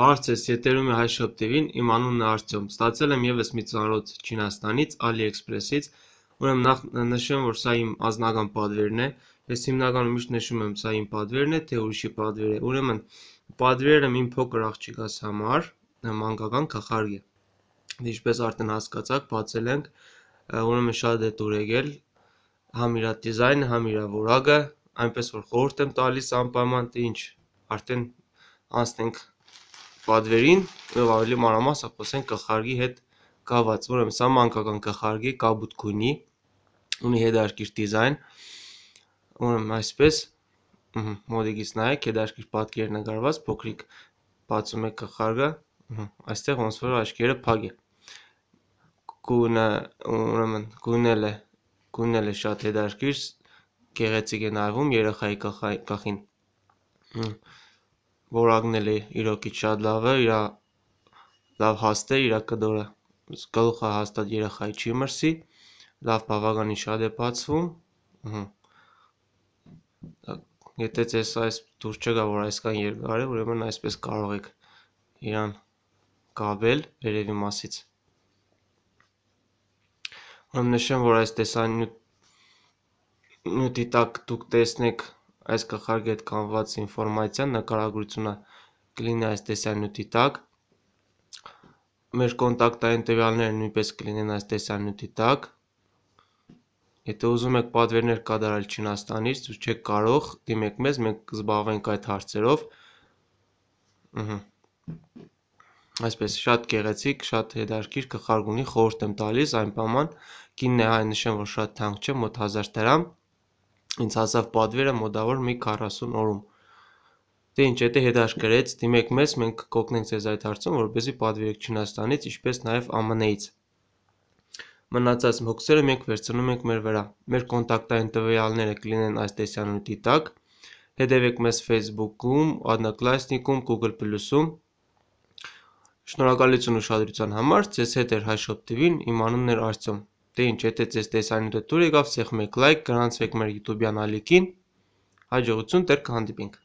Բարև Ձեզ, եթերում է Հայշոպ TV-ն, իմ անունն է Արտյոմ։ Ստացել եմ եւս մի ծանրոց Չինաստանից, AliExpress-ից։ Ուրեմն նախ նշեմ, որ սա իմ անձնական պատվերն է։ Ես հիմնականում միշտ նշում եմ, սա իմ պատվերն է, թե ուրիշի պատվեր է։ Ուրեմն պատվերը իմ փոքր աղջիկաս համար մանկական կախարկ է։ Ինչպես արդեն հասկացաք, բացել ենք, ուրեմն շատ է դուր եկել համ իր դիզայնը, համ իր որակը, այնպես որ խորհուրդ եմ տալիս անպայման, թե ինչ, արդեն անցնենք պատվերին եւ ավելի մանրամասն խոսենք կխարգի հետ կաված, ուրեմն սա մանկական կխարգի կաբուտ գույնի ունի հետարկիր դիզայն։ Ուրեմն այսպես մոդիկից նայեք, հետարկիր պատկեր նկարված, փոքրիկ բացում եք կխարգը, այստեղ ոնց որ աչքերը փակ է։ Գունը, ուրեմն գունել է, գունել է շատ հետարկիր, գեղեցիկ է նայվում երեխայի կախին որակն էլի իրոքից շատ լավ է, իրա լավ հաստ է, իրա կդորը գլուխը հաստատ երեխայի չի մրսի, լավ բավականին շատ է բացվում, եթե ձեզ այս դուր չգա, որ այսքան երկար է, ուրեմն այսպես կարող եք իրան կաբել վերևի մասից։ Ուրեմն նշեմ, որ այս տեսանյութի տակ դուք տեսնեք այս կախարդի հետ կանված ինֆորմացիան նկարագրությունը կլինի այս տեսանյութի տակ մեր կոնտակտային տվյալները նույնպես կլինեն այս տեսանյութի տակ եթե ուզում եք պատվերներ կատարել Չինաստանից դուք չեք կարող դիմեք մեզ մենք կզբաղվենք այդ հարցերով ըհը այսպես շատ գեղեցիկ, շատ հետաքրքիր կխարգունի խորհուրդ եմ տալիս, այն պաման կինն է հայ նշեմ, որ շատ թանկ չէ, մոտ 1000 դրամ, Ինձ հասավ պատվերը մոտավոր մի 40 օրում։ Դե ինչ, եթե հետաշկրեց, դիմեք մեզ, մենք կօգնենք ձեզ այդ հարցում, որպեսզի պատվիրեք Չինաստանից, ինչպես նաև ԱՄՆ-ից։ Մնացած հոգսերը մենք վերցնում ենք մեր վրա։ Մեր կոնտակտային տվյալները կլինեն այս տեսանյութի տակ։ Հետևեք մեզ Facebook-ում, Adnaklassnik-ում, Google Plus-ում։ Շնորհակալություն ուշադրության համար։ Ձեզ հետ էր Հաշոտ TV-ն, իմ անունն էր Արտյոմ։ Դե ինչ, եթե ձեզ տեսանյութը դուր եկավ, սեղմեք լայք, գրանցվեք մեր YouTube-յան ալիքին։ Հաջողություն, դեռ կհանդիպենք։